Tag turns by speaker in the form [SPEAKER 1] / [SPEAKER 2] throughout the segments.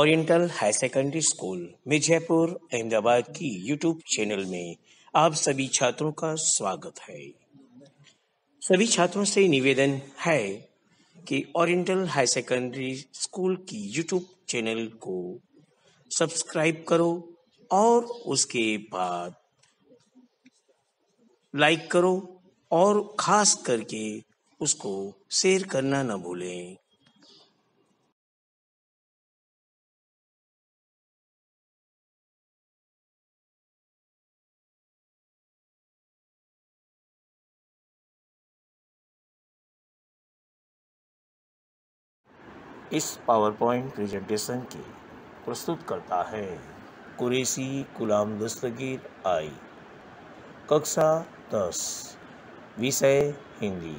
[SPEAKER 1] Oriental high secondary school Mirzapur Ahmedabad की YouTube
[SPEAKER 2] channel में आप सभी छात्रों का स्वागत है सभी छात्रों से निवेदन है कि ओरिएंटल हाई सेकेंडरी स्कूल की यूट्यूब चैनल को सब्सक्राइब करो और उसके बाद लाइक करो और खास करके
[SPEAKER 1] उसको शेयर करना न भूलें इस पावर पॉइंट प्रेजेंटेशन की प्रस्तुत करता है कुरेसी गुलाम दस्तगीर
[SPEAKER 2] आई कक्षा दस विषय हिंदी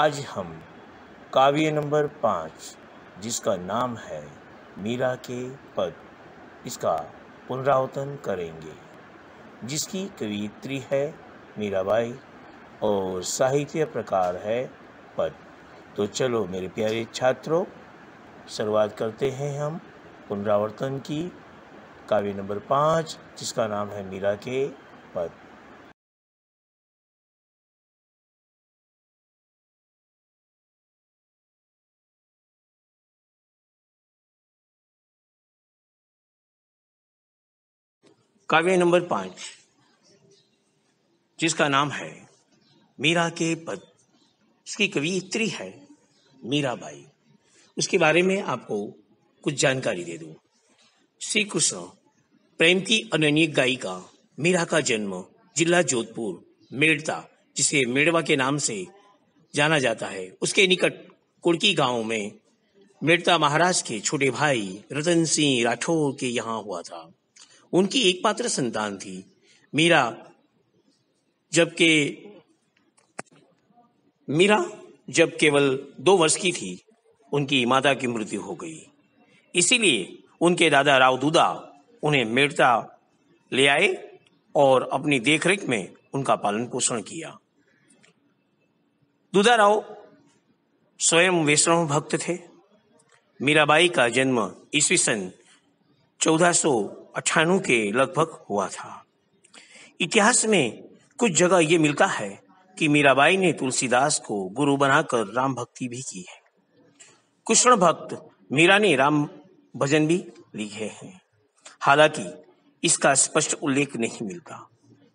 [SPEAKER 2] आज हम काव्य नंबर पाँच जिसका नाम है मीरा के पद इसका पुनरावतन करेंगे जिसकी कवियत्री है मीराबाई और साहित्य प्रकार है पद तो चलो मेरे प्यारे छात्रों शुरुआत करते हैं हम पुनरावर्तन की काव्य नंबर
[SPEAKER 1] पाँच जिसका नाम है मीरा के पद काव्य नंबर पांच जिसका नाम है
[SPEAKER 2] मीरा के पद इसकी कवियत्री है मीराबाई उसके बारे में आपको कुछ जानकारी दे दू श्री कृष्ण प्रेम की अनन्य गायिका मीरा का जन्म जिला जोधपुर मेड़ता जिसे मेड़वा के नाम से जाना जाता है उसके निकट कुड़की गांव में मेड़ता महाराज के छोटे भाई रतन सिंह राठौर के यहाँ हुआ था उनकी एकमात्र संतान थी मीरा जबकि मीरा जब केवल दो वर्ष की थी उनकी माता की मृत्यु हो गई इसीलिए उनके दादा राव दूदा उन्हें मेड़ता ले आए और अपनी देखरेख में उनका पालन पोषण किया राव स्वयं वैष्णव भक्त थे मीराबाई का जन्म ईस्वी सन चौदह के लगभग हुआ था इतिहास में कुछ जगह ये मिलता है कि मीराबाई ने तुलसीदास को गुरु बनाकर राम भक्ति भी की है कुशण भक्त मीरा ने राम भजन भी लिखे हैं हालांकि इसका स्पष्ट उल्लेख नहीं मिलता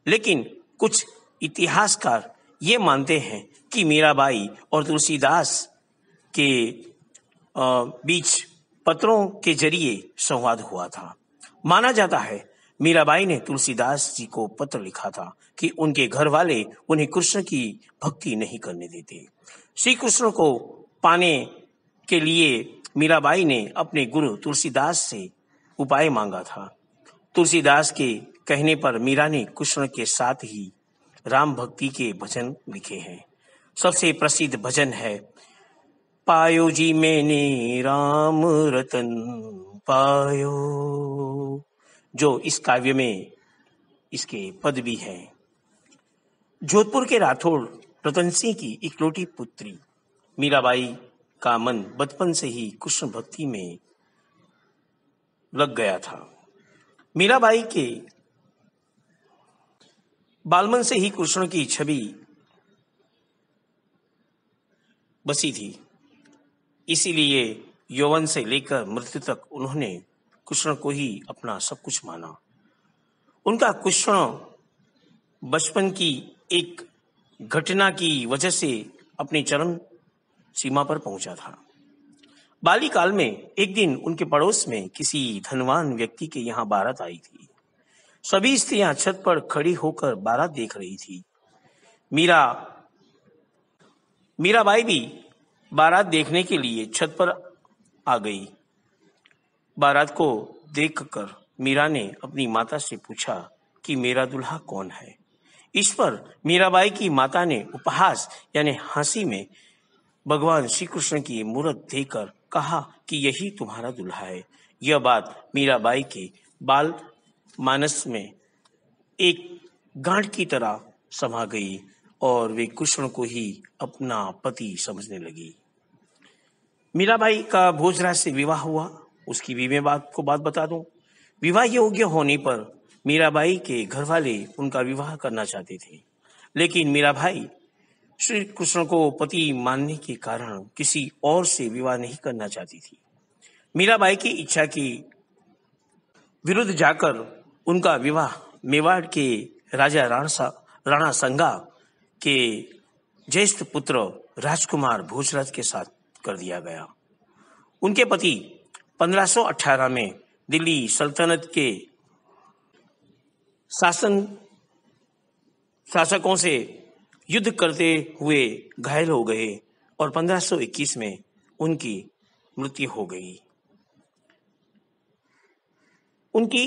[SPEAKER 2] लेकिन कुछ इतिहासकार ये मानते हैं कि मीराबाई और तुलसीदास के बीच पत्रों के जरिए संवाद हुआ था माना जाता है मीराबाई ने तुलसीदास जी को पत्र लिखा था कि उनके घर वाले उन्हें कृष्ण की भक्ति नहीं करने देते श्री कृष्ण को पाने के लिए मीराबाई ने अपने गुरु तुलसीदास से उपाय मांगा था तुलसीदास के कहने पर मीरा ने कृष्ण के साथ ही राम भक्ति के भजन लिखे हैं सबसे प्रसिद्ध भजन है पायो जी मैंने राम रतन पायो जो इस काव्य में इसके पद भी हैं जोधपुर के राठौड़ रतन सिंह की इकलौटी पुत्री मीराबाई का मन बचपन से ही कृष्ण भक्ति में लग गया था मीराबाई के बालमन से ही कृष्ण की छवि बसी थी इसीलिए यौवन से लेकर मृत्यु तक उन्होंने कृष्ण को ही अपना सब कुछ माना उनका कृष्ण बचपन की एक घटना की वजह से अपने चरम सीमा पर पहुंचा था बालिकाल में एक दिन उनके पड़ोस में किसी धनवान व्यक्ति के यहाँ बारात आई थी सभी स्त्रियां छत पर खड़ी होकर बारात देख रही थी मीरा मीराबाई भी बारात देखने के लिए छत पर आ गई बारात को देखकर मीरा ने अपनी माता से पूछा कि मेरा दुल्हा कौन है इस पर मीराबाई की माता ने उपहास यानी हंसी में भगवान श्री कृष्ण की मूर्त देकर कहा कि यही तुम्हारा दुल्हा है यह बात मीराबाई के बाल मानस में एक गांठ की तरह समा गई और वे कृष्ण को ही अपना पति समझने लगी मीराबाई का भोजराज से विवाह हुआ उसकी बीवी बात को बात बता दूं विवाह योग्य होने पर मीराबाई के घर वाले उनका विवाह करना चाहते थे लेकिन मीरा भाई श्री कृष्ण को पति मानने के कारण किसी और से विवाह नहीं करना चाहती थी मीराबाई की इच्छा की विरुद्ध जाकर उनका विवाह मेवाड़ के राजा राणा राणा संगा के ज्येष्ठ पुत्र राजकुमार भोजरथ के साथ कर दिया गया उनके पति 1518 में दिल्ली सल्तनत के शासन शासकों से युद्ध करते हुए घायल हो गए और 1521 में उनकी मृत्यु हो गई उनकी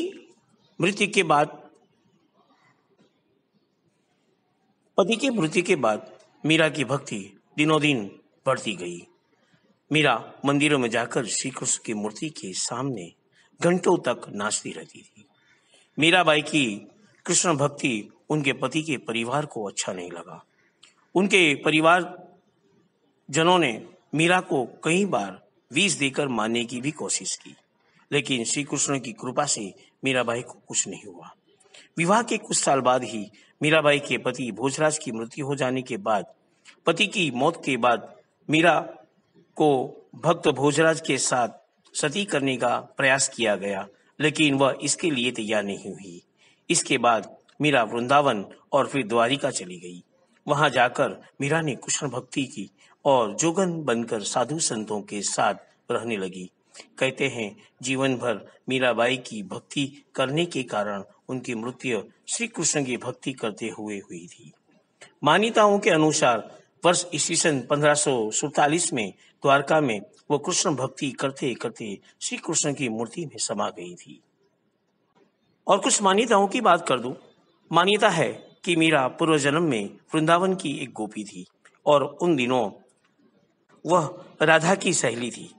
[SPEAKER 2] मृत्यु के बाद पति की मृत्यु के बाद मीरा की भक्ति दिनों दिन बढ़ती गई मीरा मंदिरों में जाकर श्री कृष्ण की मूर्ति के सामने घंटों तक नाचती रहती थी मीराबाई की कृष्ण भक्ति उनके पति के परिवार को अच्छा नहीं लगा उनके परिवार जनों ने मीरा को कई बार विष देकर मारने की भी कोशिश की लेकिन श्री कृष्ण की कृपा से मीराबाई को कुछ नहीं हुआ विवाह के कुछ साल बाद ही मीराबाई के पति भोजराज की मृत्यु हो जाने के बाद पति की मौत के बाद मीरा को भक्त भोजराज के साथ सती करने का प्रयास किया गया लेकिन वह इसके लिए तैयार नहीं हुई इसके बाद मीरा वृंदावन और फिर द्वारिका चली गई वहां जाकर मीरा ने कृष्ण भक्ति की और जोगन बनकर साधु संतों के साथ रहने लगी कहते हैं जीवन भर मीराबाई की भक्ति करने के कारण उनकी मृत्यु श्री कृष्ण की भक्ति करते हुए हुई थी मान्यताओं के अनुसार वर्ष ईस्वी सन पंद्रह में द्वारका में वो कृष्ण भक्ति करते करते श्री कृष्ण की मूर्ति में समा गई थी और कुछ मान्यताओं की बात कर दू मान्यता है कि मीरा पूर्व जन्म में वृंदावन की एक गोपी थी और उन दिनों वह राधा की सहेली थी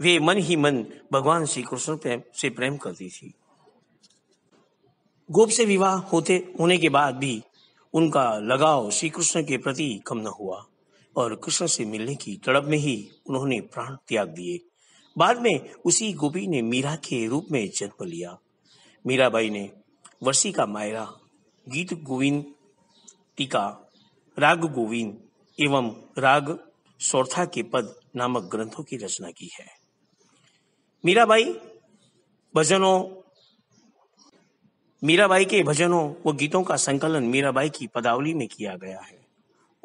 [SPEAKER 2] वे मन ही मन भगवान श्री कृष्ण प्रेम से प्रेम करती थी गोप से विवाह होते होने के बाद भी उनका लगाव श्री कृष्ण के प्रति कम न हुआ और कृष्ण से मिलने की तड़प में ही उन्होंने प्राण त्याग दिए बाद में उसी गोपी ने मीरा के रूप में जन्म लिया मीराबाई ने वर्षी का मायरा गीत गोविंद टीका राग गोविंद एवं राग सौर्था के पद नामक ग्रंथों की रचना की है मीराबाई भजनों मीराबाई के भजनों व गीतों का संकलन मीराबाई की पदावली में किया गया है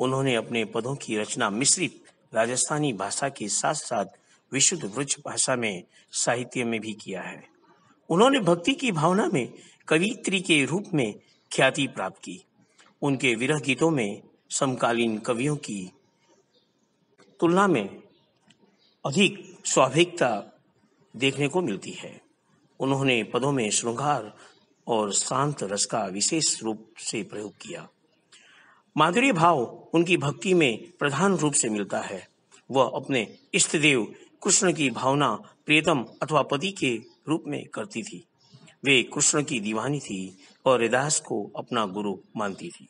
[SPEAKER 2] उन्होंने अपने पदों की रचना मिश्रित राजस्थानी भाषा के साथ साथ विशुद्ध वृक्ष भाषा में साहित्य में भी किया है उन्होंने भक्ति की भावना में कवित्री के रूप में ख्याति प्राप्त की उनके विरह गीतों में समकालीन कवियों की तुलना में अधिक स्वाभाविकता देखने को मिलती है उन्होंने पदों में श्रृंगार और शांत रस का विशेष रूप से प्रयोग किया माधुरी भाव उनकी भक्ति में प्रधान रूप से मिलता है वह अपने इष्ट देव कृष्ण की भावना प्रियतम अथवा पति के रूप में करती थी वे कृष्ण की
[SPEAKER 1] दीवानी थी और रिदास को अपना गुरु मानती थी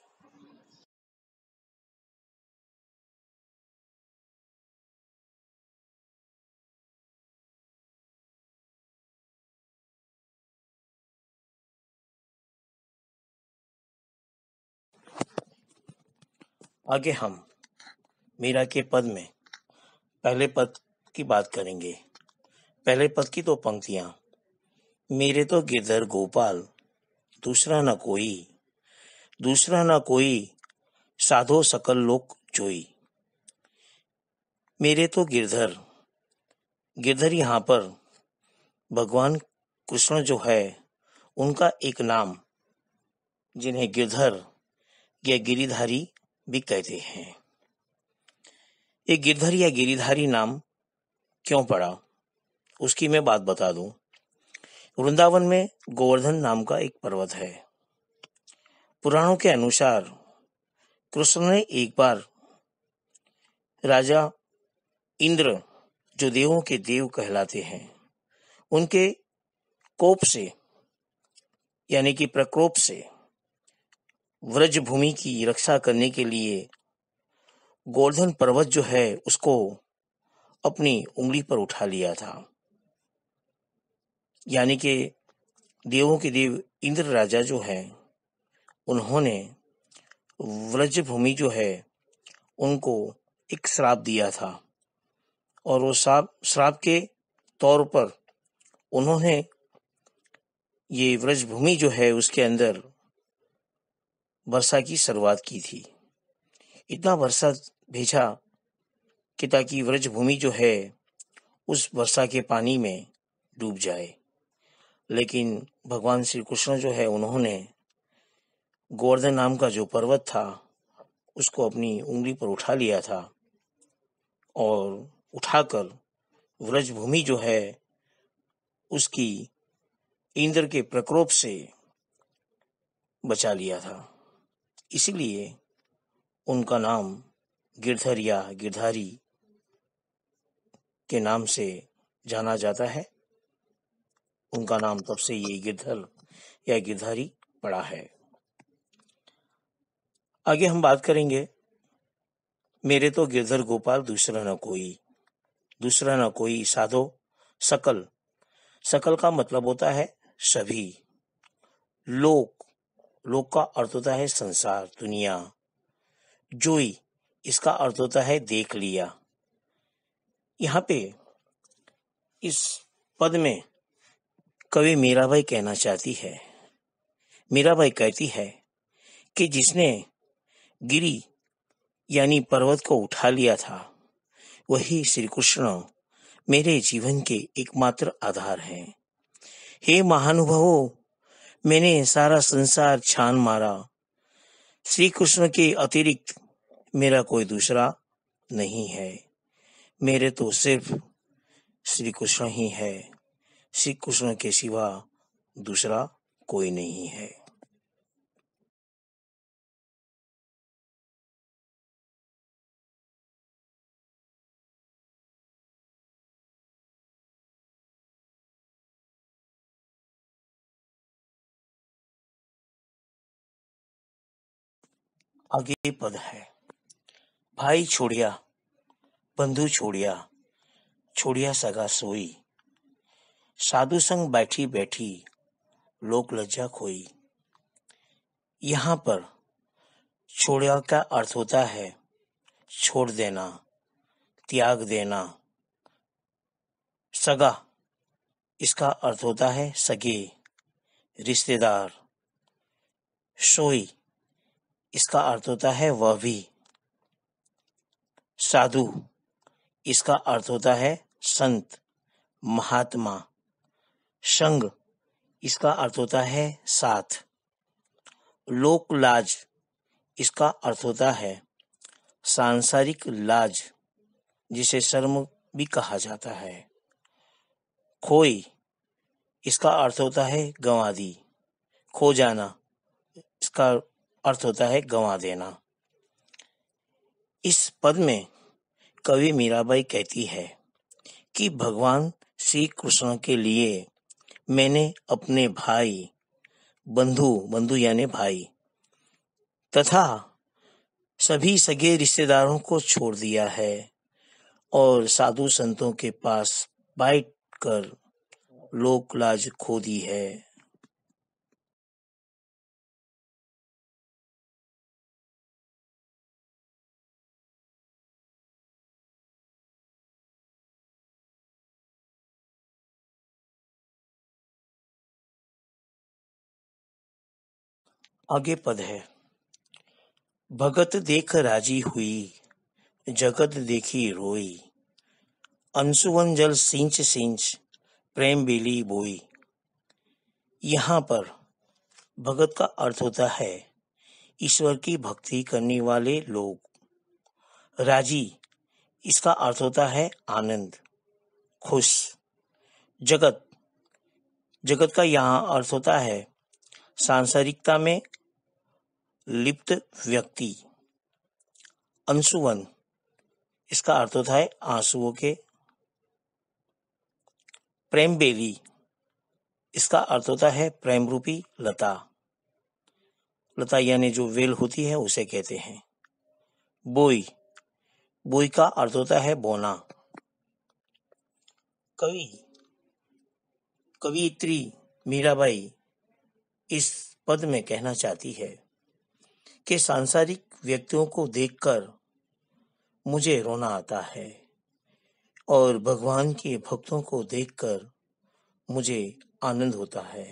[SPEAKER 2] आगे हम मीरा के पद में पहले पद की बात करेंगे पहले पद की दो पंक्तियां मेरे तो गिरधर गोपाल दूसरा न कोई दूसरा न कोई साधो सकल लोक जोई मेरे तो गिरधर गिरधर यहां पर भगवान कृष्ण जो है उनका एक नाम जिन्हें गिरधर या गिरिधारी भी कहते हैं एक गिरधर या गिरिधारी नाम क्यों पड़ा उसकी मैं बात बता दूं वृंदावन में गोवर्धन नाम का एक पर्वत है पुराणों के अनुसार कृष्ण ने एक बार राजा इंद्र जो देवों के देव कहलाते हैं उनके कोप से यानी कि प्रकोप से व्रज भूमि की रक्षा करने के लिए गोवर्धन पर्वत जो है उसको अपनी उंगली पर उठा लिया था यानी कि देवों के देव इंद्र राजा जो है उन्होंने व्रज भूमि जो है उनको एक श्राप दिया था और वो श्राप श्राप के तौर पर उन्होंने ये व्रज भूमि जो है उसके अंदर वर्षा की शुरुआत की थी इतना वर्षा भेजा कि ताकि व्रज भूमि जो है उस वर्षा के पानी में डूब जाए लेकिन भगवान श्री कृष्ण जो है उन्होंने गोवर्धन नाम का जो पर्वत था उसको अपनी उंगली पर उठा लिया था और उठाकर व्रज भूमि जो है उसकी इंद्र के प्रकोप से बचा लिया था इसलिए उनका नाम गिरधर या गिरधारी के नाम से जाना जाता है उनका नाम तब से ये गिरधर या गिरधारी पड़ा है आगे हम बात करेंगे मेरे तो गिरधर गोपाल दूसरा ना कोई दूसरा न कोई साधो सकल सकल का मतलब होता है सभी लोक लोक का अर्थ होता है संसार दुनिया जोई इसका अर्थ होता है देख लिया यहाँ पे इस पद में कवि मीरा भाई कहना चाहती है मीरा भाई कहती है कि जिसने गिरी यानी पर्वत को उठा लिया था वही श्री कृष्ण मेरे जीवन के एकमात्र आधार हैं हे महानुभवों मैंने सारा संसार छान मारा श्री कृष्ण के अतिरिक्त मेरा कोई दूसरा नहीं है मेरे तो सिर्फ
[SPEAKER 1] श्री कृष्ण ही है श्री कृष्ण के सिवा दूसरा कोई नहीं है आगे पद है भाई छोड़िया बंधु छोड़िया छोड़िया सगा
[SPEAKER 2] सोई साधु संग बैठी बैठी लोक लज्जा खोई यहां पर छोड़िया का अर्थ होता है छोड़ देना त्याग देना सगा इसका अर्थ होता है सगे रिश्तेदार सोई इसका अर्थ होता है वह भी साधु इसका अर्थ होता है संत महात्मा संग इसका अर्थ होता है साथ लोकलाज इसका अर्थ होता है सांसारिक लाज जिसे शर्म भी कहा जाता है खोई इसका अर्थ होता है गंवादी खो जाना इसका अर्थ होता है गंवा देना इस पद में कवि मीराबाई कहती है कि भगवान श्री कृष्ण के लिए मैंने अपने भाई बंधु बंधु यानी भाई तथा सभी सगे रिश्तेदारों को छोड़ दिया है और साधु संतों के पास
[SPEAKER 1] बैठ कर लोकलाज खो दी है आगे पद है भगत देख राजी
[SPEAKER 2] हुई जगत देखी रोई अंशुवन जल सिंच सिंच प्रेम बिली बोई यहाँ पर भगत का अर्थ होता है ईश्वर की भक्ति करने वाले लोग राजी इसका अर्थ होता है आनंद खुश जगत जगत का यहाँ अर्थ होता है सांसारिकता में लिप्त व्यक्ति अंशुवन इसका अर्थ होता है आंसुओं के प्रेम बेली इसका अर्थ होता है प्रेम रूपी लता लता यानी जो वेल होती है उसे कहते हैं बोई बोई का अर्थ होता है बोना कवि कवित्री मीराबाई इस पद में कहना चाहती है के सांसारिक व्यक्तियों को देखकर मुझे रोना आता है और भगवान के भक्तों को देखकर मुझे आनंद होता है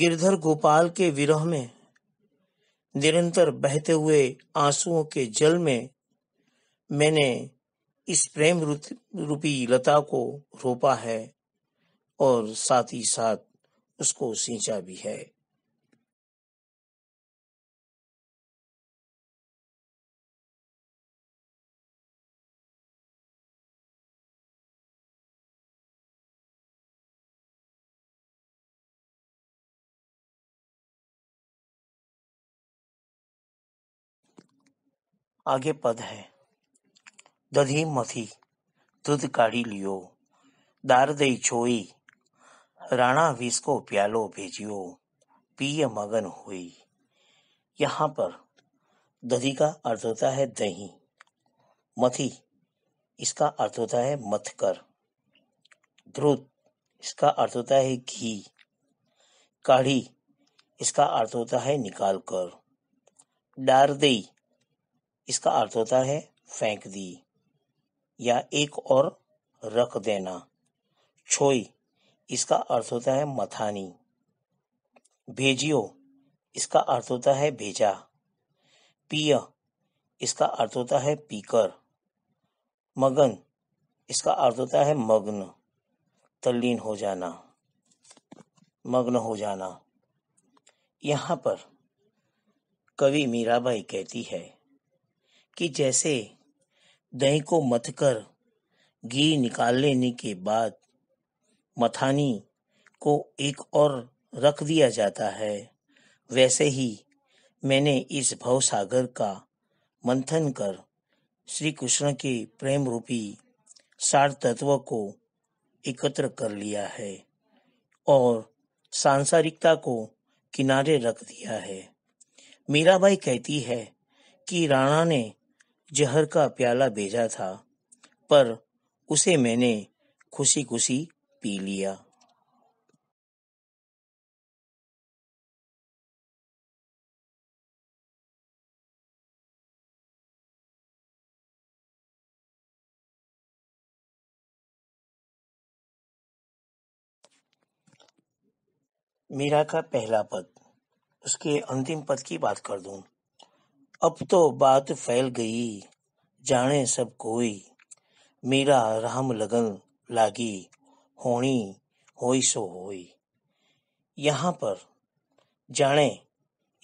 [SPEAKER 2] गिरधर गोपाल के विरह में निरंतर बहते हुए आंसुओं के जल में मैंने इस प्रेम रूपी लता
[SPEAKER 1] को रोपा है और साथ ही साथ उसको सींचा भी है आगे पद है दधी मथी दूध काढ़ी लियो
[SPEAKER 2] दार દઈ જોઈ राणा વિસ્કો प्यालो भेजियो पिय मगन हुई यहाँ पर दधी का अर्थ होता है दही मथी इसका अर्थ होता है मथकर ध्रुत इसका अर्थ होता है घी काढ़ी इसका अर्थ होता है निकाल कर डार दई इसका अर्थ होता है फेंक दी या एक और रख देना छोई इसका अर्थ होता है मथानी भेजियो इसका अर्थ होता है भेजा पिय इसका अर्थ होता है पीकर मगन इसका अर्थ होता है मग्न तल्लीन हो जाना मग्न हो जाना यहाँ पर कवि मीराबाई कहती है कि जैसे दही को मथकर घी निकाल लेने के बाद मथानी को एक और रख दिया जाता है वैसे ही मैंने इस भवसागर का मंथन कर श्री कृष्ण के प्रेम रूपी सार तत्व को एकत्र कर लिया है और सांसारिकता को किनारे रख दिया है मीराबाई कहती है कि राणा ने जहर का प्याला भेजा था पर उसे मैंने
[SPEAKER 1] खुशी खुशी पी लिया मीरा का
[SPEAKER 2] पहला पद उसके अंतिम पद की बात कर दूं अब तो बात फैल गई जाने सब कोई मेरा राम लगन लागी होनी होई सो होई यहाँ पर जाने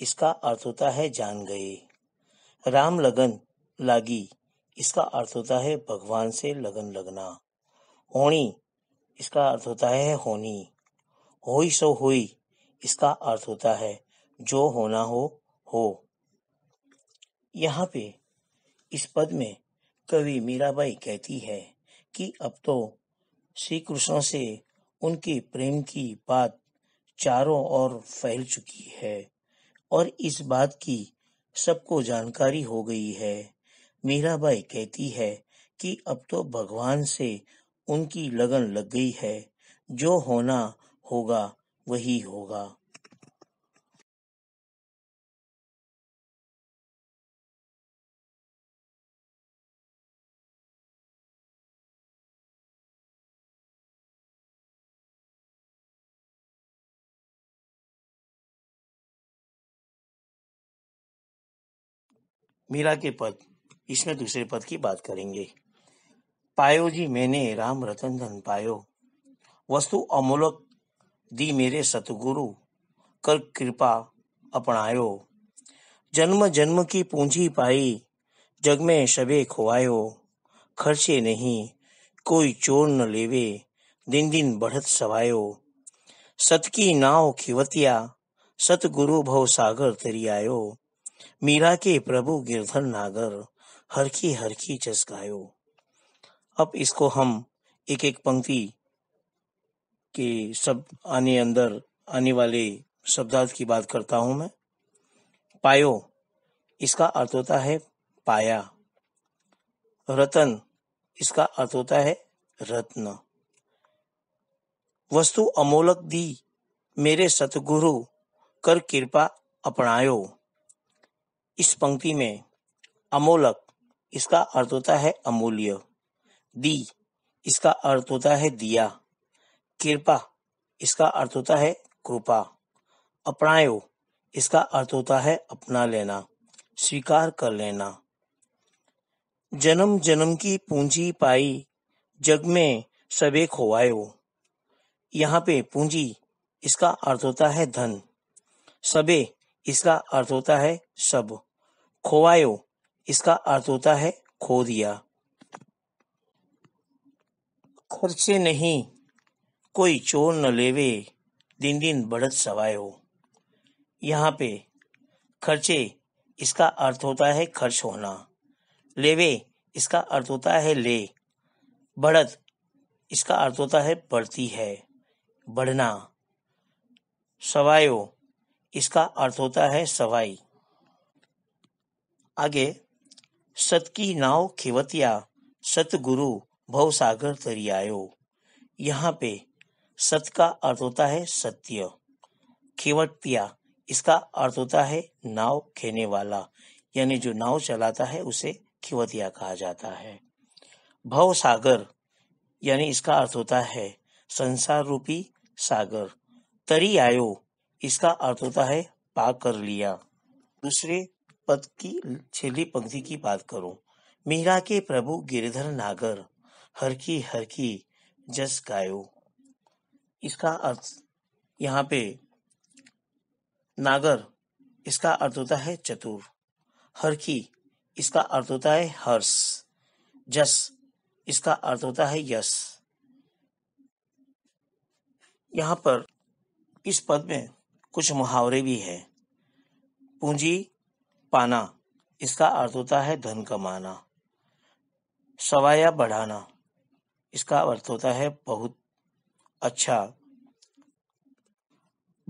[SPEAKER 2] इसका अर्थ होता है जान गए राम लगन लागी इसका अर्थ होता है भगवान से लगन लगना होनी इसका अर्थ होता है होनी होई सो होई इसका अर्थ होता है जो होना हो हो यहाँ पे इस पद में कवि मीराबाई कहती है कि अब तो श्री कृष्ण से उनके प्रेम की बात चारों ओर फैल चुकी है और इस बात की सबको जानकारी हो गई है मीराबाई कहती है कि अब तो भगवान से उनकी
[SPEAKER 1] लगन लग गई है जो होना होगा वही होगा मीरा के पद इसमें दूसरे पद की बात करेंगे पायो जी मैंने राम रतन
[SPEAKER 2] धन पायो वस्तु अमोलक दी मेरे सतगुरु कर कृपा अपनायो जन्म जन्म की पूंजी पाई जग में शबे खोआयो खर्चे नहीं कोई चोर न लेवे दिन दिन बढ़त सवायो सत की नाव खिवतिया सतगुरु भव सागर तरी आयो मीरा के प्रभु गिरधर नागर हर की चस्कायो अब इसको हम एक एक पंक्ति के सब आने अंदर आने वाले शब्दार्थ की बात करता हूं मैं पायो इसका अर्थ होता है पाया रतन इसका अर्थ होता है रत्न वस्तु अमोलक दी मेरे सतगुरु कर कृपा अपनायो इस पंक्ति में अमोलक इसका अर्थ होता है अमूल्य दी इसका अर्थ होता है दिया कृपा इसका अर्थ होता है कृपा अपनायो इसका अर्थ होता है अपना लेना स्वीकार कर लेना जन्म जन्म की पूंजी पाई जग में सबे खोवायो यहाँ पे पूंजी इसका अर्थ होता है धन सबे इसका अर्थ होता है सब खोवायो इसका अर्थ होता है खो दिया खर्चे नहीं कोई चोर न लेवे दिन दिन बढ़त सवायो यहाँ पे खर्चे इसका अर्थ होता है खर्च होना लेवे इसका अर्थ होता है ले बढ़त इसका अर्थ होता है बढ़ती है बढ़ना सवायो इसका अर्थ होता है सवाई आगे सत की नाव खिवतिया सतगुरु सागर दरियायो यहाँ पे सत का अर्थ होता है सत्य खिवतिया इसका अर्थ होता है नाव खेने वाला यानी जो नाव चलाता है उसे खिवतिया कहा जाता है भव सागर यानी इसका अर्थ होता है संसार रूपी सागर तरी आयो इसका अर्थ होता है पा कर लिया दूसरे पद की छेली पंक्ति की बात करो मीरा के प्रभु गिरिधर नागर हर की हर की जस गायो इसका अर्थ यहाँ पे नागर इसका अर्थ होता है चतुर हर की इसका अर्थ होता है हर्ष जस इसका अर्थ होता है यश यहाँ पर इस पद में कुछ मुहावरे भी हैं पूंजी पाना इसका अर्थ होता है धन कमाना सवाया बढ़ाना इसका अर्थ होता है बहुत अच्छा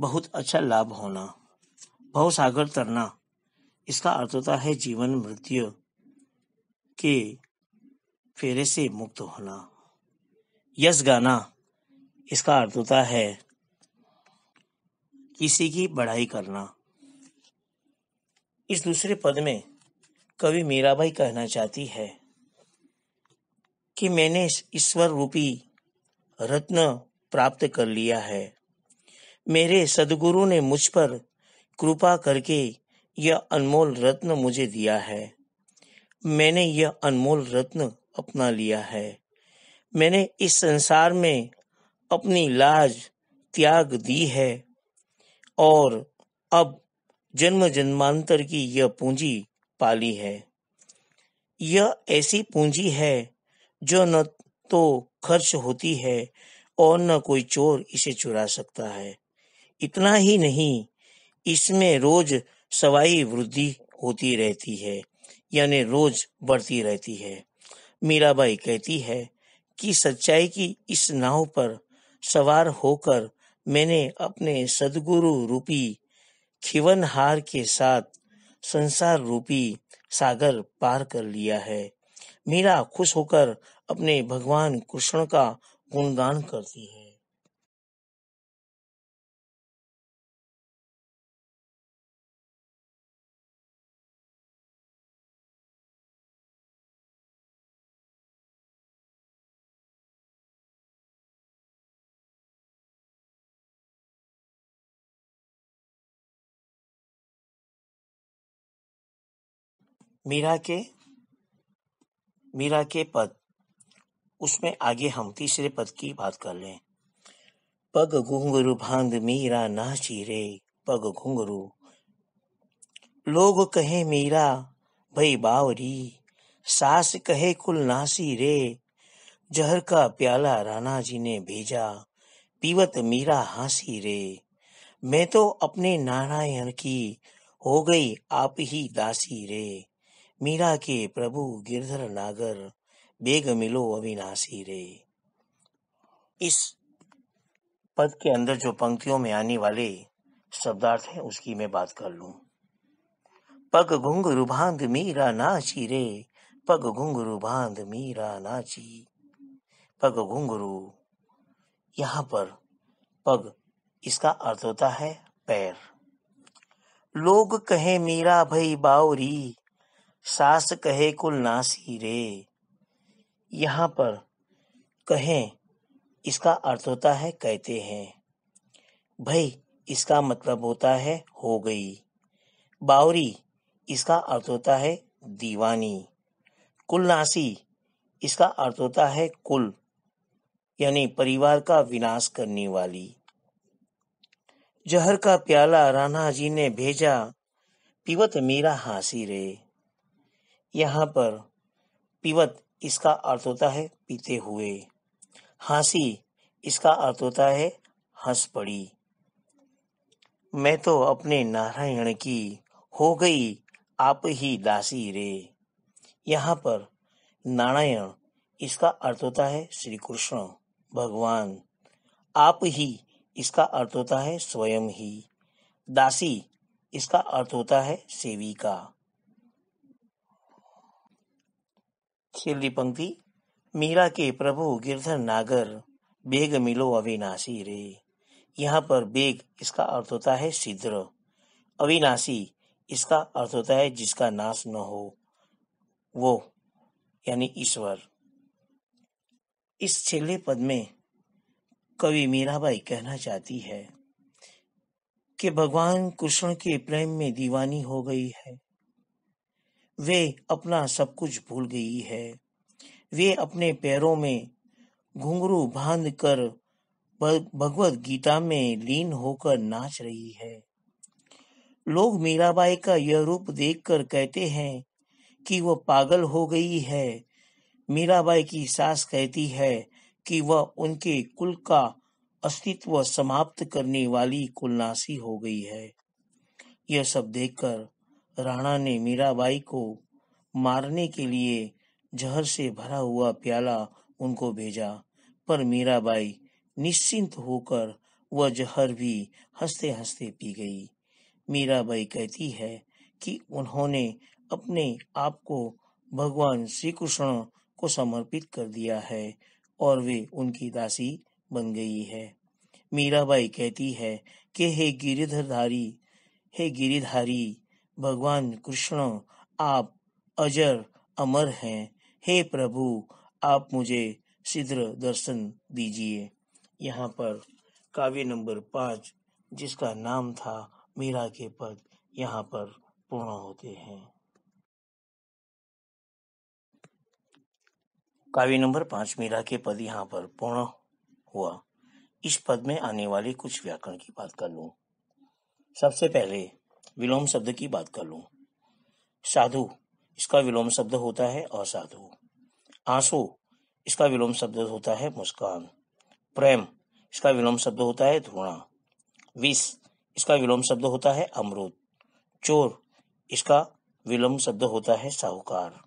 [SPEAKER 2] बहुत अच्छा लाभ होना सागर तरना इसका अर्थ होता है जीवन मृत्यु के फेरे से मुक्त होना यश गाना इसका अर्थ होता है किसी की बढ़ाई करना इस दूसरे पद में कवि मीराबाई कहना चाहती है कि मैंने ईश्वर रूपी रत्न प्राप्त कर लिया है मेरे सदगुरु ने मुझ पर कृपा करके यह अनमोल रत्न मुझे दिया है मैंने यह अनमोल रत्न अपना लिया है मैंने इस संसार में अपनी लाज त्याग दी है और अब जन्म जन्मांतर की यह पूंजी पाली है यह ऐसी पूंजी है जो न तो खर्च होती है और न कोई चोर इसे चुरा सकता है इतना ही नहीं इसमें रोज सवाई वृद्धि होती रहती है यानी रोज बढ़ती रहती है मीराबाई कहती है कि सच्चाई की इस नाव पर सवार होकर मैंने अपने सदगुरु रूपी खिवनहार के साथ संसार रूपी सागर पार
[SPEAKER 1] कर लिया है मीरा खुश होकर अपने भगवान कृष्ण का गुणगान करती है मीरा के मीरा के पद, उसमें आगे हम तीसरे पद
[SPEAKER 2] की बात कर लें। पग घुंघरू भांग मीरा नाची रे पग घुंघरू लोग कहे मीरा भई बावरी सास कहे कुल नासी रे जहर का प्याला राणा जी ने भेजा पीवत मीरा हासी रे मैं तो अपने नारायण की हो गई आप ही दासी रे मीरा के प्रभु गिरधर नागर बेग मिलो अविनाशी रे इस पद के अंदर जो पंक्तियों में आने वाले शब्दार्थ हैं उसकी मैं बात कर लू पग घुंग रुभांग मीरा नाची रे पग घुंग रुभांग मीरा नाची पग घुंगरू यहाँ पर पग इसका अर्थ होता है पैर लोग कहे मीरा भई बावरी सास कहे कुल नासी रे यहाँ पर कहें इसका अर्थ होता है कहते हैं भाई इसका मतलब होता है हो गई बावरी इसका अर्थ होता है दीवानी कुल नासी इसका अर्थ होता है कुल यानी परिवार का विनाश करने वाली जहर का प्याला राणा जी ने भेजा पिवत मेरा हासी रे यहाँ पर पिवत इसका अर्थ होता है पीते हुए हंसी इसका अर्थ होता है हंस पड़ी मैं तो अपने नारायण की हो गई आप ही दासी रे यहाँ पर नारायण इसका अर्थ होता है श्री कृष्ण भगवान आप ही इसका अर्थ होता है स्वयं ही दासी इसका अर्थ होता है सेविका छेली पंक्ति मीरा के प्रभु गिरधर नागर बेग मिलो अविनाशी रे यहाँ पर बेग इसका अर्थ होता है सिद्र अविनाशी इसका अर्थ होता है जिसका नाश न हो वो यानी ईश्वर इस छेले पद में कवि मीराबाई कहना चाहती है कि भगवान कृष्ण के प्रेम में दीवानी हो गई है वे अपना सब कुछ भूल गई है वे अपने पैरों में घुंघरू बांध कर भगवत गीता में लीन होकर नाच रही है लोग मीराबाई का यह रूप देखकर कहते हैं कि वह पागल हो गई है मीराबाई की सास कहती है कि वह उनके कुल का अस्तित्व समाप्त करने वाली कुलनासी हो गई है यह सब देखकर राणा ने मीराबाई को मारने के लिए जहर से भरा हुआ प्याला उनको भेजा पर मीराबाई निश्चिंत होकर वह जहर भी हंसते हंसते पी गई मीराबाई कहती है कि उन्होंने अपने आप को भगवान श्री कृष्ण को समर्पित कर दिया है और वे उनकी दासी बन गई है मीराबाई कहती है कि हे गिरिधरधारी हे गिरिधारी भगवान कृष्ण आप अजर अमर हैं हे प्रभु आप मुझे शीघ्र दर्शन दीजिए यहाँ पर काव्य नंबर पांच जिसका नाम था मीरा के पद यहाँ पर पूर्ण होते हैं काव्य नंबर पांच मीरा के पद यहाँ पर पूर्ण हुआ इस पद में आने वाले कुछ व्याकरण की बात कर लू सबसे पहले विलोम शब्द की बात कर लू साधु इसका विलोम शब्द होता है असाधु आंसू इसका विलोम शब्द होता है मुस्कान प्रेम इसका विलोम शब्द होता है धुणा विष इसका विलोम शब्द होता है अमृत चोर इसका विलोम शब्द होता है साहूकार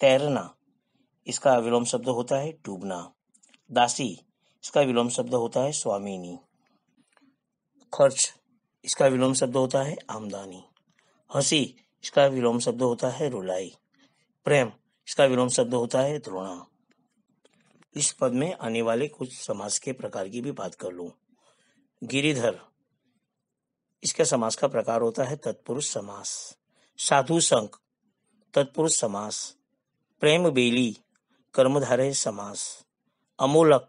[SPEAKER 2] तैरना इसका विलोम शब्द होता है डूबना दासी इसका विलोम शब्द होता है स्वामीनी खर्च इसका विलोम शब्द होता है आमदानी हंसी इसका विलोम शब्द होता है रुलाई प्रेम इसका विलोम शब्द होता है द्रोणा इस पद में आने वाले कुछ समास के प्रकार की भी बात कर लू गिरिधर इसके समास का प्रकार होता है तत्पुरुष समास साधु संक तत्पुरुष समास प्रेम बेली कर्मधारय समास अमूलक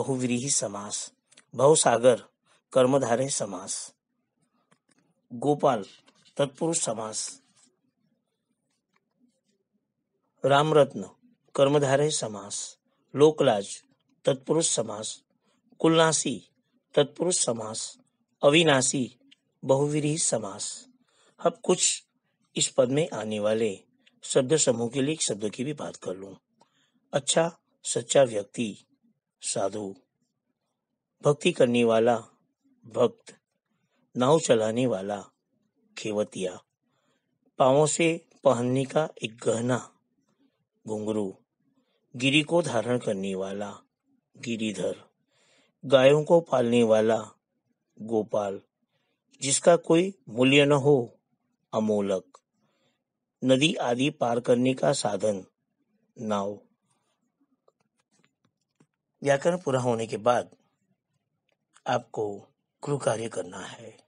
[SPEAKER 2] बहुव्रीही समास भवसागर कर्मधारय समास गोपाल तत्पुरुष समास रामरत्न कर्मधारय समास लोकलाज तत्पुरुष समास कुलनासी तत्पुरुष समास अविनाशी बहुविरी समास अब कुछ इस पद में आने वाले शब्द समूह के लिए शब्द की भी बात कर लूं अच्छा सच्चा व्यक्ति साधु भक्ति करने वाला भक्त नाव चलाने वाला खेवतिया पांवों से पहनने का एक गहना घुंगरू गिरी को धारण करने वाला गिरीधर गायों को पालने वाला गोपाल जिसका कोई मूल्य न हो अमोलक नदी आदि पार करने का साधन नाव व्याकरण पूरा होने के बाद आपको गृह कार्य करना है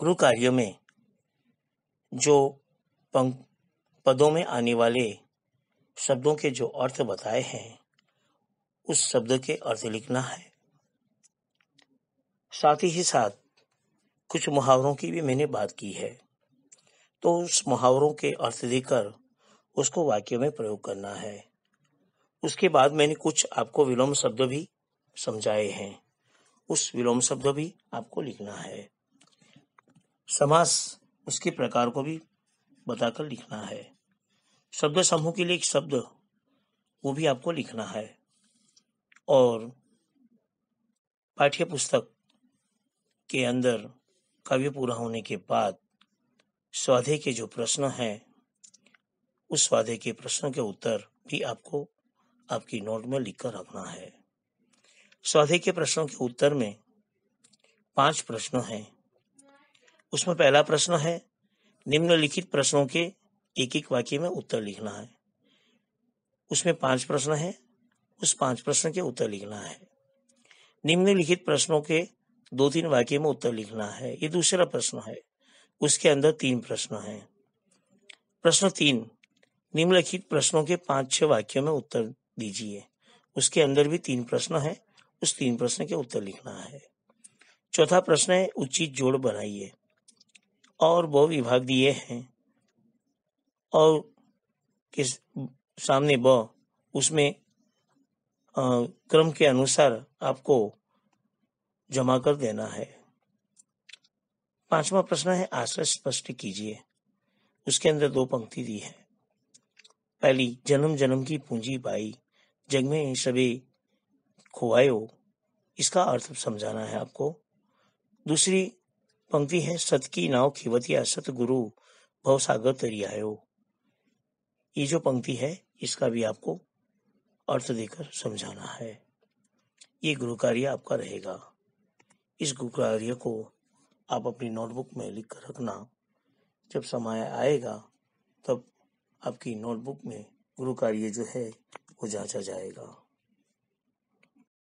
[SPEAKER 2] गुरु कार्यों में जो पदों में आने वाले शब्दों के जो अर्थ बताए हैं उस शब्द के अर्थ लिखना है साथ ही साथ कुछ मुहावरों की भी मैंने बात की है तो उस मुहावरों के अर्थ देकर उसको वाक्यों में प्रयोग करना है उसके बाद मैंने कुछ आपको विलोम शब्द भी समझाए हैं उस विलोम शब्द भी आपको लिखना है समास उसके प्रकार को भी बताकर लिखना है शब्द समूह के लिए एक शब्द वो भी आपको लिखना है और पाठ्य पुस्तक के अंदर काव्य पूरा होने के बाद स्वाधे के जो प्रश्न हैं उस स्वाधे के प्रश्नों के उत्तर भी आपको आपकी नोट में लिखकर रखना है स्वाधे के प्रश्नों के उत्तर में पांच प्रश्न हैं उसमें पहला प्रश्न है निम्नलिखित प्रश्नों के एक एक वाक्य में उत्तर लिखना है उसमें पांच प्रश्न है उस पांच प्रश्न के उत्तर लिखना है निम्नलिखित प्रश्नों के दो तीन वाक्य में उत्तर लिखना है ये दूसरा प्रश्न है उसके अंदर तीन प्रश्न है प्रश्न तीन निम्नलिखित प्रश्नों के पांच छह वाक्यों में उत्तर दीजिए उसके अंदर भी तीन प्रश्न है उस तीन प्रश्न के उत्तर लिखना है चौथा प्रश्न है उचित जोड़ बनाइए और वो विभाग दिए हैं और किस सामने ब उसमें क्रम के अनुसार आपको जमा कर देना है पांचवा प्रश्न है आश्रय स्पष्ट कीजिए उसके अंदर दो पंक्ति दी है पहली जन्म जन्म की पूंजी पाई जग में सभी खोआयो इसका अर्थ समझाना है आपको दूसरी पंक्ति है सत की नाव खिवतिया गुरु भव सागर तरी आयो ये जो पंक्ति है इसका भी आपको अर्थ देकर समझाना है ये गुरु कार्य आपका रहेगा इस गुरु कार्य को आप अपनी नोटबुक में लिख कर रखना जब समय आएगा तब
[SPEAKER 1] आपकी नोटबुक में गुरु कार्य जो है वो जांचा जाएगा